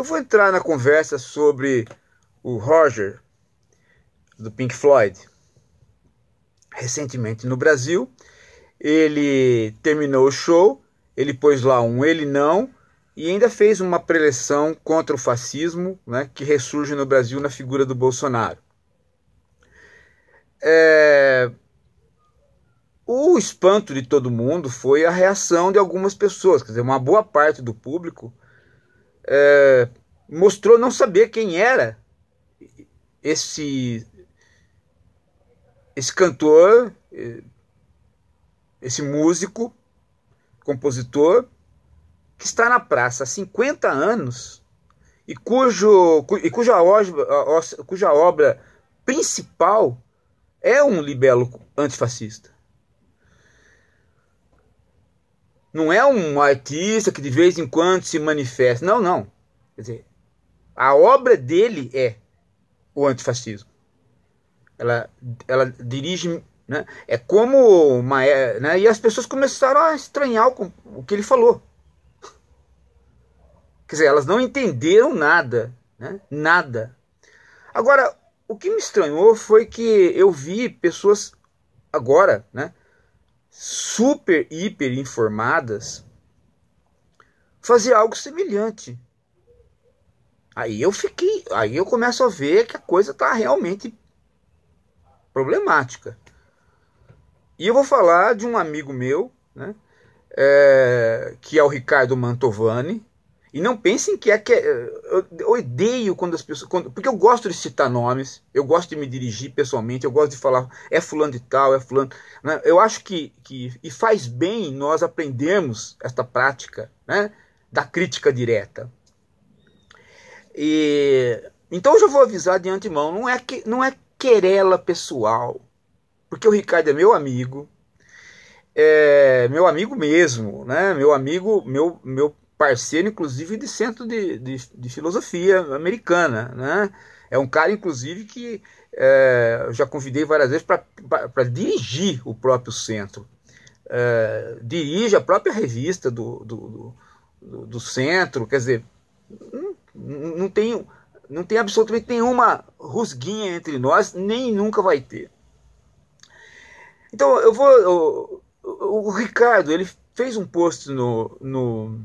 Eu vou entrar na conversa sobre o Roger, do Pink Floyd. Recentemente no Brasil, ele terminou o show, ele pôs lá um ele não e ainda fez uma preleção contra o fascismo né, que ressurge no Brasil na figura do Bolsonaro. É... O espanto de todo mundo foi a reação de algumas pessoas, quer dizer, uma boa parte do público é, mostrou não saber quem era esse, esse cantor, esse músico, compositor, que está na praça há 50 anos e, cujo, e cuja, obra, cuja obra principal é um libelo antifascista. Não é um artista que de vez em quando se manifesta. Não, não. Quer dizer, a obra dele é o antifascismo. Ela, ela dirige. Né? É como. Uma, é, né? E as pessoas começaram a estranhar o, o que ele falou. Quer dizer, elas não entenderam nada. Né? Nada. Agora, o que me estranhou foi que eu vi pessoas agora, né? super, hiper informadas, fazia algo semelhante. Aí eu fiquei, aí eu começo a ver que a coisa está realmente problemática. E eu vou falar de um amigo meu, né, é, que é o Ricardo Mantovani, e não pensem que é que é, eu odeio quando as pessoas, quando, porque eu gosto de citar nomes, eu gosto de me dirigir pessoalmente, eu gosto de falar é fulano de tal, é fulano. Né? Eu acho que, que e faz bem nós aprendermos esta prática, né, da crítica direta. E então eu já vou avisar de antemão, não é que não é querela pessoal, porque o Ricardo é meu amigo, é, meu amigo mesmo, né? Meu amigo, meu, meu, parceiro, inclusive, de centro de, de, de filosofia americana. Né? É um cara, inclusive, que é, eu já convidei várias vezes para dirigir o próprio centro. É, dirige a própria revista do, do, do, do centro, quer dizer, não, não, tem, não tem absolutamente nenhuma rusguinha entre nós, nem nunca vai ter. Então, eu vou. Eu, o Ricardo ele fez um post no, no,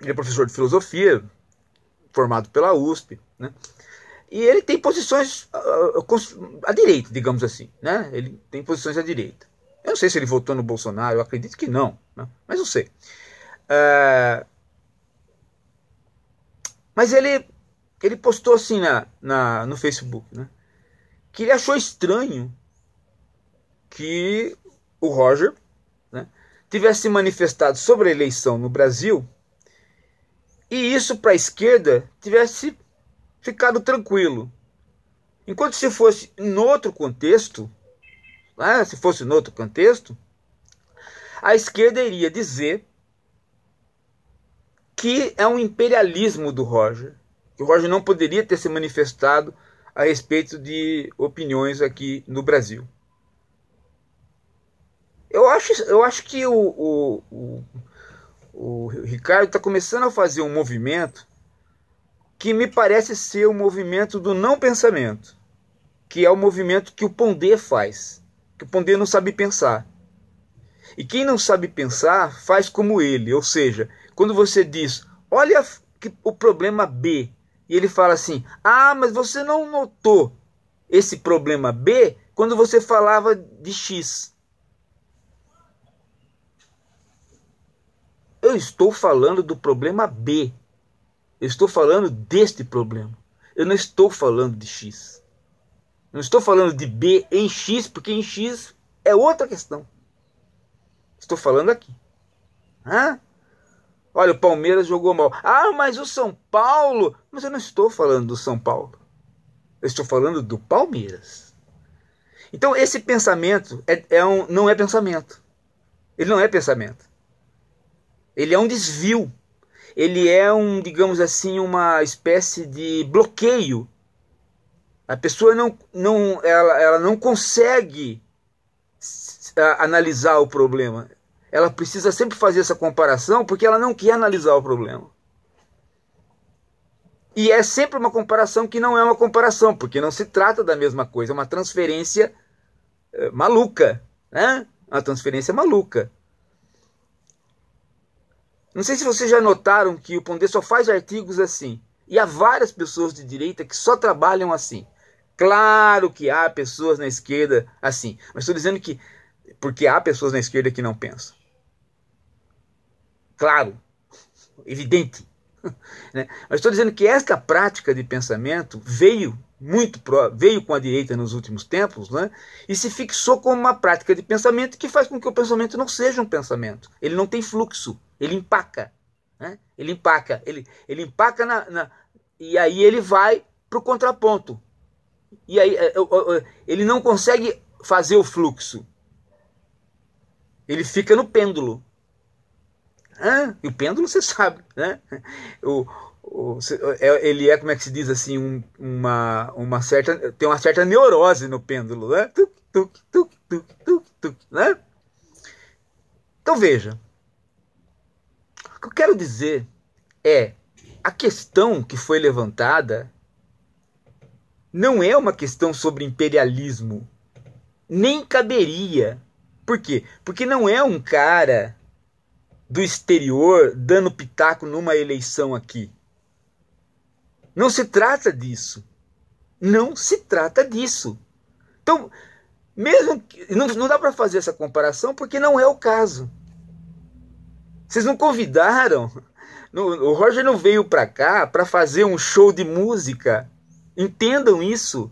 ele é professor de filosofia, formado pela USP, né? E ele tem posições ah, ah, à direita, digamos assim, né? Ele tem posições à direita. Eu não sei se ele votou no Bolsonaro, eu acredito que não, né? mas não sei. Ah, mas ele, ele postou assim na, na, no Facebook, né? Que ele achou estranho que o Roger né, tivesse manifestado sobre a eleição no Brasil e isso para a esquerda tivesse ficado tranquilo. Enquanto se fosse em outro contexto, né, se fosse em outro contexto, a esquerda iria dizer que é um imperialismo do Roger. Que o Roger não poderia ter se manifestado a respeito de opiniões aqui no Brasil. Eu acho, eu acho que o, o, o o Ricardo está começando a fazer um movimento que me parece ser o um movimento do não pensamento, que é o movimento que o Pondé faz, que o Pondé não sabe pensar. E quem não sabe pensar faz como ele, ou seja, quando você diz, olha que, o problema B, e ele fala assim, ah, mas você não notou esse problema B quando você falava de X. Eu estou falando do problema B. Eu estou falando deste problema. Eu não estou falando de X. Eu não estou falando de B em X, porque em X é outra questão. Estou falando aqui. Hã? Olha, o Palmeiras jogou mal. Ah, mas o São Paulo. Mas eu não estou falando do São Paulo. Eu estou falando do Palmeiras. Então, esse pensamento é, é um, não é pensamento. Ele não é pensamento. Ele é um desvio. Ele é um, digamos assim, uma espécie de bloqueio. A pessoa não, não, ela, ela não consegue analisar o problema. Ela precisa sempre fazer essa comparação porque ela não quer analisar o problema. E é sempre uma comparação que não é uma comparação, porque não se trata da mesma coisa, é uma transferência eh, maluca, né? Uma transferência maluca. Não sei se vocês já notaram que o Pondé só faz artigos assim. E há várias pessoas de direita que só trabalham assim. Claro que há pessoas na esquerda assim. Mas estou dizendo que. Porque há pessoas na esquerda que não pensam. Claro. Evidente. Né? Mas estou dizendo que esta prática de pensamento veio muito pro, veio com a direita nos últimos tempos né? e se fixou como uma prática de pensamento que faz com que o pensamento não seja um pensamento. Ele não tem fluxo. Ele empaca. Né? Ele empaca. Ele, ele empaca na, na e aí ele vai para o contraponto. E aí é, é, é, ele não consegue fazer o fluxo. Ele fica no pêndulo. e o pêndulo você sabe, né? O, o, ele é, como é que se diz assim, um, uma, uma certa. Tem uma certa neurose no pêndulo, né? Tuc, tuc, tuc, tuc, tuc, tuc, né? Então veja. O que eu quero dizer é a questão que foi levantada não é uma questão sobre imperialismo. Nem caberia. Por quê? Porque não é um cara do exterior dando pitaco numa eleição aqui. Não se trata disso. Não se trata disso. Então, mesmo que, não, não dá para fazer essa comparação porque não é o caso. Vocês não convidaram? O Roger não veio para cá para fazer um show de música. Entendam isso.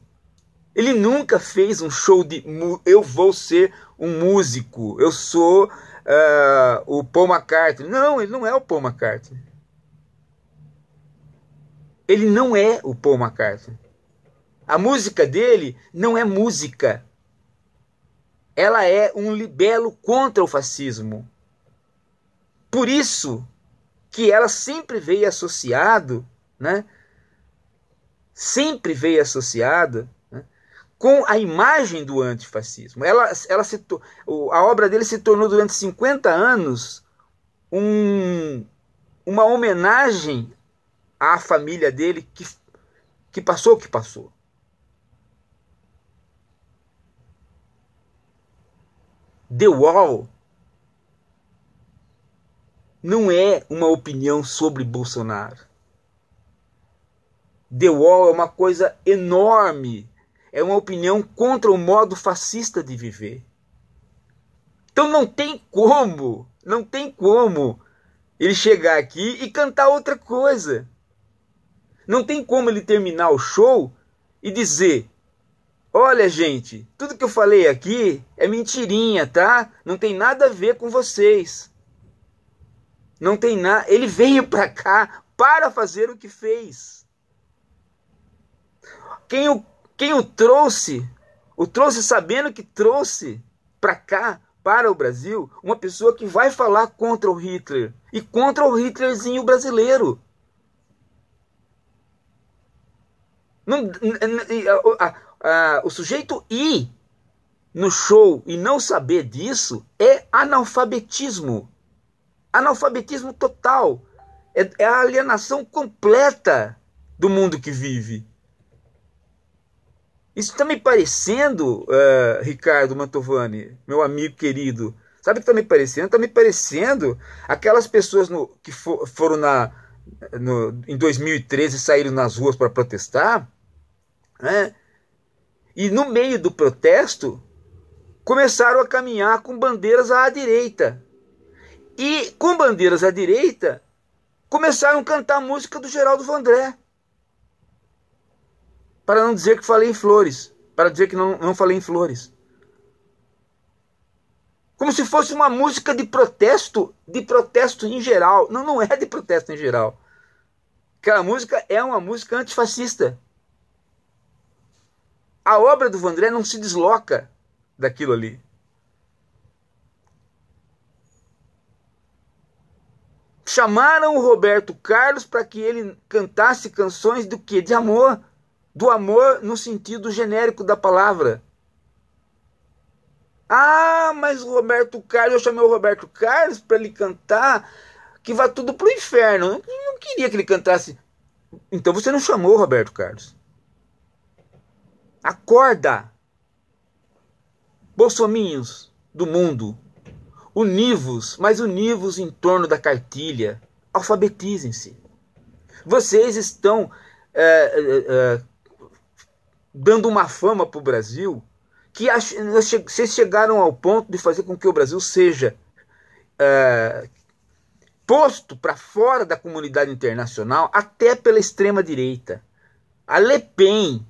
Ele nunca fez um show de eu vou ser um músico, eu sou uh, o Paul McCartney. Não, ele não é o Paul McCartney. Ele não é o Paul McCartney. A música dele não é música. Ela é um libelo contra o fascismo. Por isso que ela sempre veio associado, né? Sempre veio associada né? com a imagem do antifascismo. Ela, ela se, a obra dele se tornou durante 50 anos um, uma homenagem à família dele que, que passou o que passou. The Wall não é uma opinião sobre Bolsonaro. The Wall é uma coisa enorme. É uma opinião contra o modo fascista de viver. Então não tem como, não tem como ele chegar aqui e cantar outra coisa. Não tem como ele terminar o show e dizer: Olha, gente, tudo que eu falei aqui é mentirinha, tá? Não tem nada a ver com vocês. Não tem nada. Ele veio para cá para fazer o que fez. Quem o, quem o trouxe, o trouxe sabendo que trouxe para cá, para o Brasil, uma pessoa que vai falar contra o Hitler e contra o Hitlerzinho brasileiro. Não, o sujeito ir no show e não saber disso é analfabetismo. Analfabetismo total. É, é a alienação completa do mundo que vive. Isso está me parecendo, uh, Ricardo Mantovani, meu amigo querido. Sabe o que está me parecendo? Está me parecendo aquelas pessoas no, que for, foram na, no, em 2013 saíram nas ruas para protestar, né? e no meio do protesto começaram a caminhar com bandeiras à direita e com bandeiras à direita começaram a cantar música do Geraldo Vandré. Para não dizer que falei em flores, para dizer que não, não falei em flores. Como se fosse uma música de protesto, de protesto em geral. Não, não é de protesto em geral. Aquela música é uma música antifascista. A obra do Vandré não se desloca daquilo ali. chamaram o Roberto Carlos para que ele cantasse canções do que? De amor. Do amor no sentido genérico da palavra. Ah, mas o Roberto Carlos, eu chamei o Roberto Carlos para ele cantar que vai tudo pro inferno. Eu não queria que ele cantasse. Então você não chamou o Roberto Carlos. Acorda! Bolsominhos do mundo, Univos, mas univos em torno da cartilha. Alfabetizem-se. Vocês estão é, é, é dando uma fama para o Brasil que vocês chegaram ao ponto de fazer com que o Brasil seja é, posto para fora da comunidade internacional até pela extrema direita. A Le Pen,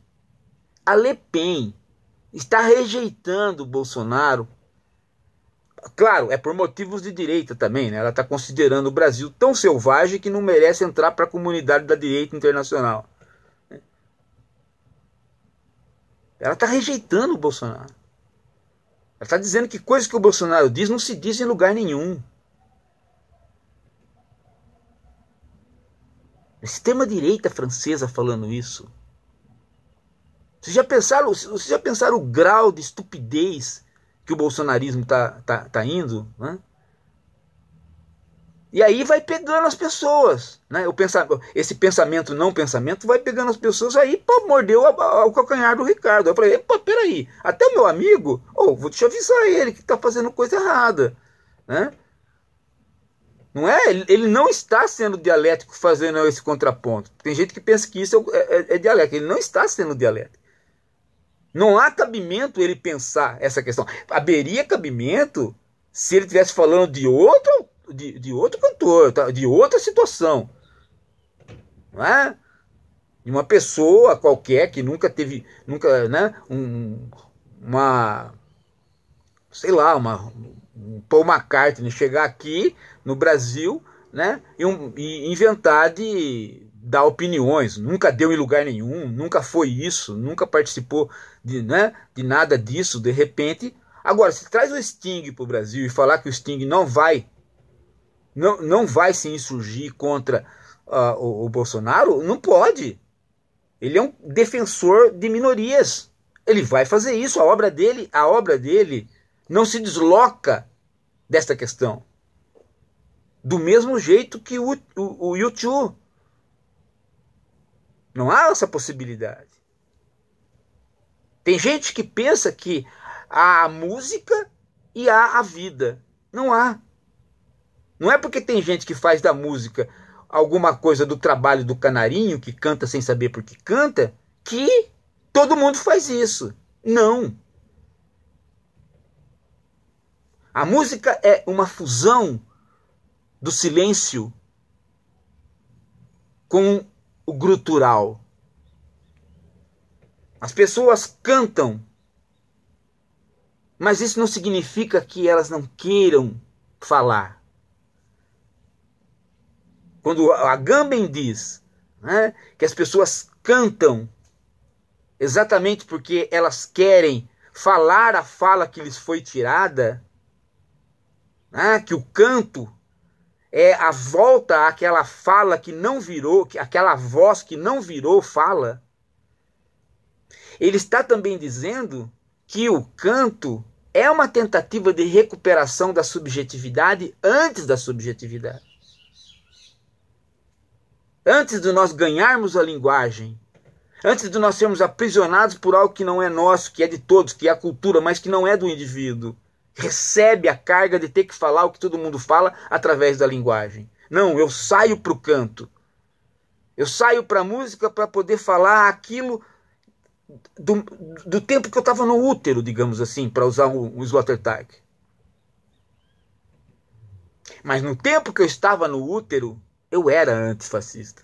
a Le Pen está rejeitando o Bolsonaro Claro, é por motivos de direita também, né? Ela está considerando o Brasil tão selvagem que não merece entrar para a comunidade da direita internacional. Ela está rejeitando o Bolsonaro. Ela está dizendo que coisas que o Bolsonaro diz não se diz em lugar nenhum. Extrema-direita francesa falando isso. Vocês já pensaram, vocês já pensaram o grau de estupidez que o bolsonarismo está tá, tá indo, né? E aí vai pegando as pessoas, né? O pensa, esse pensamento não pensamento vai pegando as pessoas aí, pô, mordeu a, a, o calcanhar do Ricardo. Eu falei, epa, peraí, até o meu amigo, ou oh, vou te avisar ele que está fazendo coisa errada, né? Não é? Ele não está sendo dialético fazendo esse contraponto. Tem gente que pensa que isso é, é, é dialético. Ele não está sendo dialético. Não há cabimento ele pensar essa questão. Haveria cabimento se ele estivesse falando de outro, de, de outro cantor, tá, de outra situação. Não é? De uma pessoa qualquer que nunca teve, nunca, né, um, uma, sei lá, uma, um Paul McCartney chegar aqui no Brasil, né, e, um, e inventar de dar opiniões, nunca deu em lugar nenhum, nunca foi isso, nunca participou de, né, de nada disso, de repente. Agora, se traz o Sting para o Brasil e falar que o Sting não vai, não, não vai se insurgir contra uh, o, o Bolsonaro, não pode. Ele é um defensor de minorias. Ele vai fazer isso, a obra dele, a obra dele não se desloca desta questão. Do mesmo jeito que o, o, o YouTube não há essa possibilidade. Tem gente que pensa que há a música e há a vida. Não há. Não é porque tem gente que faz da música alguma coisa do trabalho do canarinho, que canta sem saber por que canta, que todo mundo faz isso. Não. A música é uma fusão do silêncio com o grutural. As pessoas cantam, mas isso não significa que elas não queiram falar. Quando Agamben diz né, que as pessoas cantam exatamente porque elas querem falar a fala que lhes foi tirada, né, que o canto é a volta àquela fala que não virou, aquela voz que não virou fala. Ele está também dizendo que o canto é uma tentativa de recuperação da subjetividade antes da subjetividade. Antes de nós ganharmos a linguagem, antes de nós sermos aprisionados por algo que não é nosso, que é de todos, que é a cultura, mas que não é do indivíduo recebe a carga de ter que falar o que todo mundo fala através da linguagem. Não, eu saio para o canto. Eu saio para a música para poder falar aquilo do, do tempo que eu estava no útero, digamos assim, para usar um, um Sloterdijk. Mas no tempo que eu estava no útero, eu era antifascista.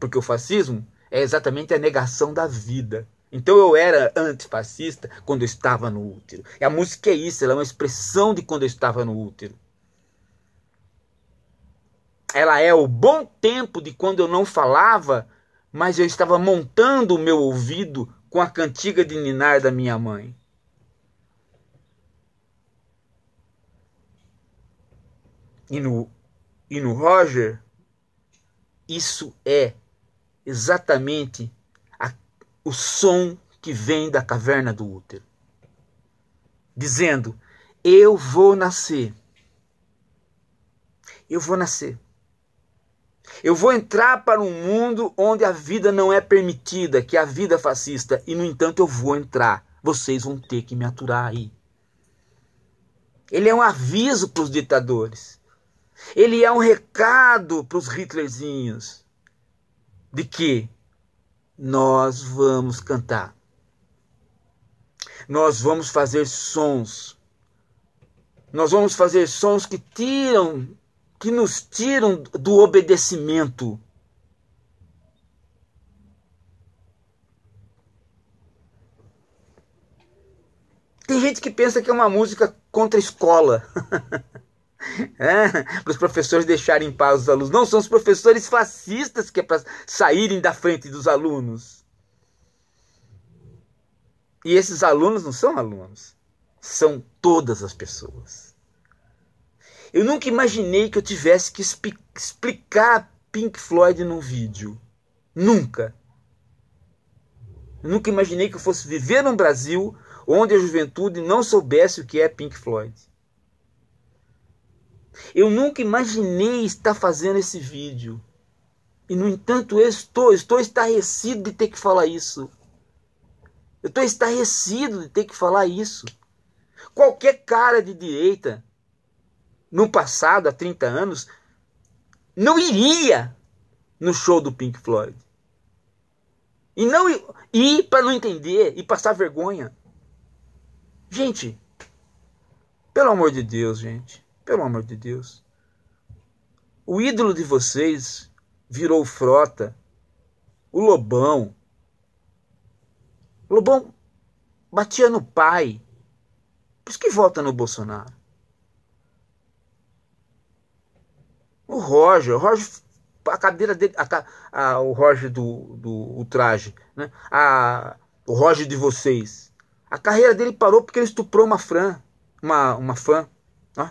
Porque o fascismo é exatamente a negação da vida. Então eu era antifascista quando eu estava no útero. E a música é isso, ela é uma expressão de quando eu estava no útero. Ela é o bom tempo de quando eu não falava, mas eu estava montando o meu ouvido com a cantiga de ninar da minha mãe. E no, e no Roger, isso é exatamente o som que vem da caverna do útero, dizendo: Eu vou nascer. Eu vou nascer. Eu vou entrar para um mundo onde a vida não é permitida, que é a vida é fascista, e no entanto eu vou entrar. Vocês vão ter que me aturar aí. Ele é um aviso para os ditadores. Ele é um recado para os Hitlerzinhos de que nós vamos cantar. Nós vamos fazer sons. Nós vamos fazer sons que tiram, que nos tiram do obedecimento. Tem gente que pensa que é uma música contra a escola. é, para os professores deixarem em paz os alunos. Não, são os professores fascistas que é para saírem da frente dos alunos. E esses alunos não são alunos, são todas as pessoas. Eu nunca imaginei que eu tivesse que explicar Pink Floyd num vídeo. Nunca. Eu nunca imaginei que eu fosse viver num Brasil onde a juventude não soubesse o que é Pink Floyd. Eu nunca imaginei estar fazendo esse vídeo. E no entanto eu estou, estou estarrecido de ter que falar isso. Eu estou estarrecido de ter que falar isso. Qualquer cara de direita, no passado, há 30 anos, não iria no show do Pink Floyd. E não ir para não entender e passar vergonha. Gente, pelo amor de Deus, gente. Pelo amor de Deus. O ídolo de vocês virou Frota, o Lobão. O Lobão batia no pai. Por isso que vota no Bolsonaro. O Roger, o Roger a cadeira dele, a, a, o Roger do, do o traje, né? a, o Roger de vocês. A carreira dele parou porque ele estuprou uma fã, uma, uma fã. Ó.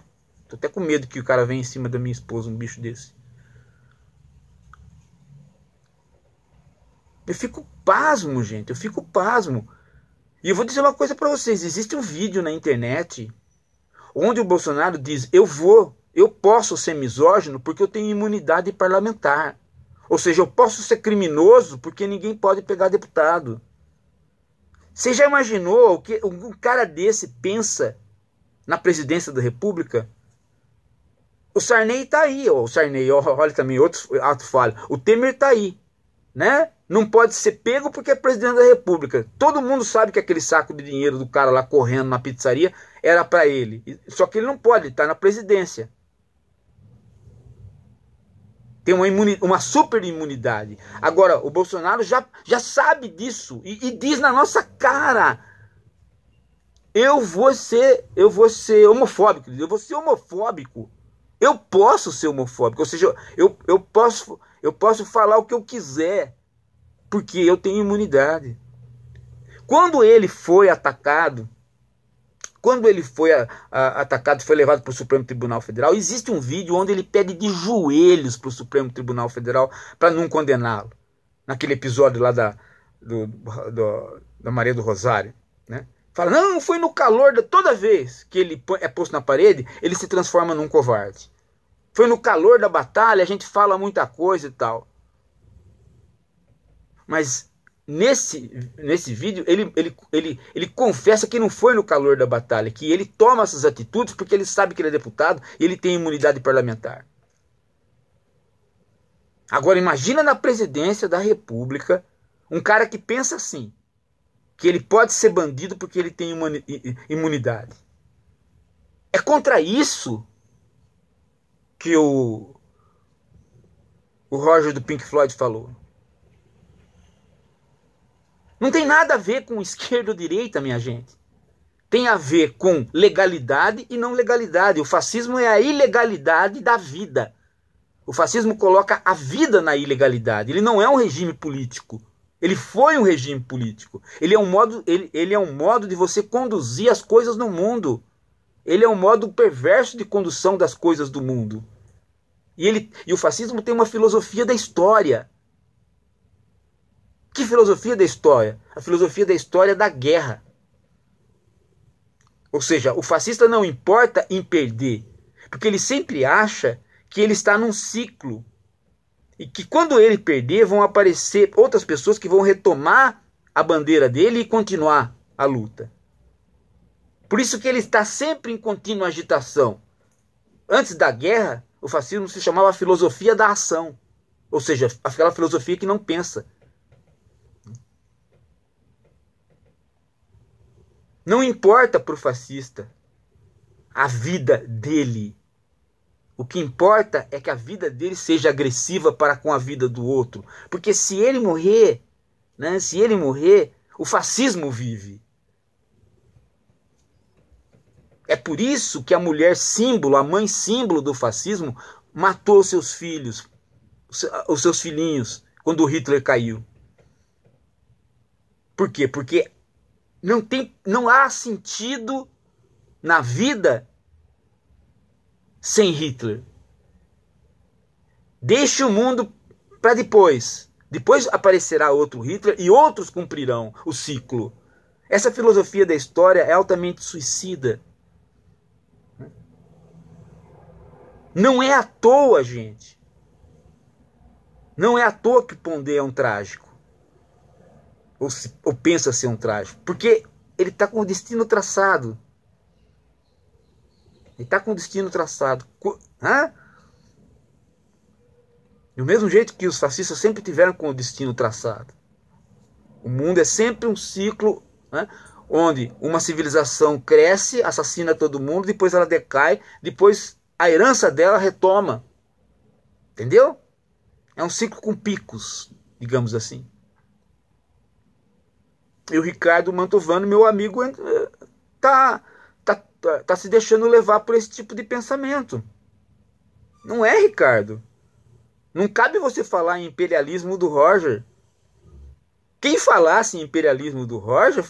Tô até com medo que o cara venha em cima da minha esposa, um bicho desse. Eu fico pasmo, gente. Eu fico pasmo. E eu vou dizer uma coisa para vocês: existe um vídeo na internet onde o Bolsonaro diz: Eu vou, eu posso ser misógino porque eu tenho imunidade parlamentar. Ou seja, eu posso ser criminoso porque ninguém pode pegar deputado. Você já imaginou o que um cara desse pensa na presidência da República? O Sarney está aí, ó, o Sarney, olha também, outro ato falho. O Temer está aí, né? Não pode ser pego porque é presidente da República. Todo mundo sabe que aquele saco de dinheiro do cara lá correndo na pizzaria era para ele. Só que ele não pode, ele tá na presidência. Tem uma, uma super imunidade. Agora, o Bolsonaro já, já sabe disso e, e diz na nossa cara: eu vou ser, eu vou ser homofóbico, eu vou ser homofóbico. Eu posso ser homofóbico, ou seja, eu, eu, posso, eu posso falar o que eu quiser, porque eu tenho imunidade. Quando ele foi atacado, quando ele foi a, a, atacado, foi levado para o Supremo Tribunal Federal, existe um vídeo onde ele pede de joelhos para o Supremo Tribunal Federal para não condená-lo. Naquele episódio lá da, do, do, da Maria do Rosário. Né? Fala, não, foi no calor da. Toda vez que ele é posto na parede, ele se transforma num covarde. Foi no calor da batalha, a gente fala muita coisa e tal. Mas nesse, nesse vídeo, ele, ele, ele, ele confessa que não foi no calor da batalha, que ele toma essas atitudes porque ele sabe que ele é deputado e ele tem imunidade parlamentar. Agora imagina na presidência da República um cara que pensa assim: que ele pode ser bandido porque ele tem imunidade. É contra isso que o, o Roger do Pink Floyd falou. Não tem nada a ver com esquerda ou direita, minha gente. Tem a ver com legalidade e não legalidade. O fascismo é a ilegalidade da vida. O fascismo coloca a vida na ilegalidade. Ele não é um regime político. Ele foi um regime político. Ele é um modo, ele, ele é um modo de você conduzir as coisas no mundo. Ele é um modo perverso de condução das coisas do mundo. E, ele, e o fascismo tem uma filosofia da história. Que filosofia da história? A filosofia da história da guerra. Ou seja, o fascista não importa em perder, porque ele sempre acha que ele está num ciclo e que quando ele perder, vão aparecer outras pessoas que vão retomar a bandeira dele e continuar a luta. Por isso que ele está sempre em contínua agitação. Antes da guerra, o fascismo se chamava filosofia da ação, ou seja, aquela filosofia que não pensa. Não importa para o fascista a vida dele o que importa é que a vida dele seja agressiva para com a vida do outro. Porque se ele morrer, né, se ele morrer, o fascismo vive. É por isso que a mulher símbolo, a mãe símbolo do fascismo, matou seus filhos, os seus filhinhos, quando Hitler caiu. Por quê? Porque não, tem, não há sentido na vida sem Hitler. Deixe o mundo para depois. Depois aparecerá outro Hitler e outros cumprirão o ciclo. Essa filosofia da história é altamente suicida. Não é à toa, gente. Não é à toa que o Pondé é um trágico. Ou, se, ou pensa ser um trágico. Porque ele está com o destino traçado. E está com o destino traçado. Hã? Do mesmo jeito que os fascistas sempre tiveram com o destino traçado. O mundo é sempre um ciclo né, onde uma civilização cresce, assassina todo mundo, depois ela decai, depois a herança dela retoma. Entendeu? É um ciclo com picos, digamos assim. E o Ricardo Mantovano, meu amigo, eh, tá Tá, tá, se deixando levar por esse tipo de pensamento. Não é, Ricardo. Não cabe você falar em imperialismo do Roger. Quem falasse em imperialismo do Roger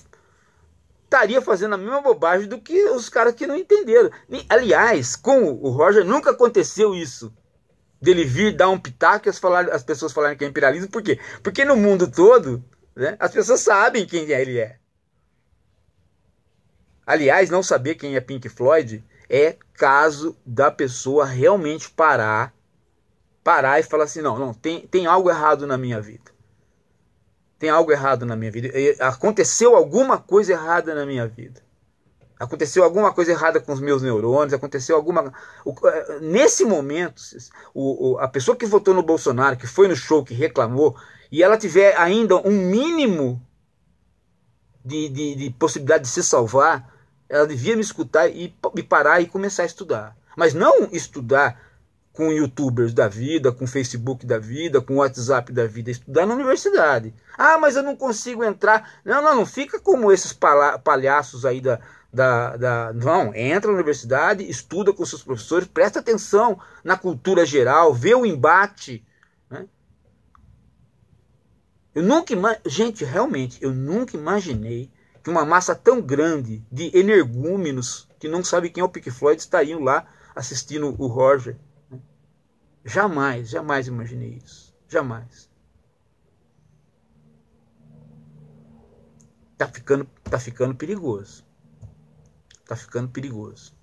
estaria fazendo a mesma bobagem do que os caras que não entenderam. Aliás, com o Roger nunca aconteceu isso. Dele vir dar um pitaco e as, falar, as pessoas falarem que é imperialismo. Por quê? Porque no mundo todo, né, as pessoas sabem quem ele é. Aliás, não saber quem é Pink Floyd é caso da pessoa realmente parar, parar e falar assim, não, não, tem, tem algo errado na minha vida. Tem algo errado na minha vida. Aconteceu alguma coisa errada na minha vida. Aconteceu alguma coisa errada com os meus neurônios, aconteceu alguma. Eh, nesse momento, o, o, a pessoa que votou no Bolsonaro, que foi no show, que reclamou, e ela tiver ainda um mínimo de, de, de possibilidade de se salvar, ela devia me escutar e me parar e começar a estudar. Mas não estudar com youtubers da vida, com Facebook da vida, com WhatsApp da vida, estudar na universidade. Ah, mas eu não consigo entrar. Não, não, não fica como esses palhaços aí da, da, da. Não, entra na universidade, estuda com seus professores, presta atenção na cultura geral, vê o embate eu nunca, gente, realmente, eu nunca imaginei que uma massa tão grande de energúmenos que não sabe quem é o Pink Floyd estariam lá assistindo o Roger. Né? Jamais, jamais imaginei isso. Jamais. Tá ficando, tá ficando perigoso. Tá ficando perigoso.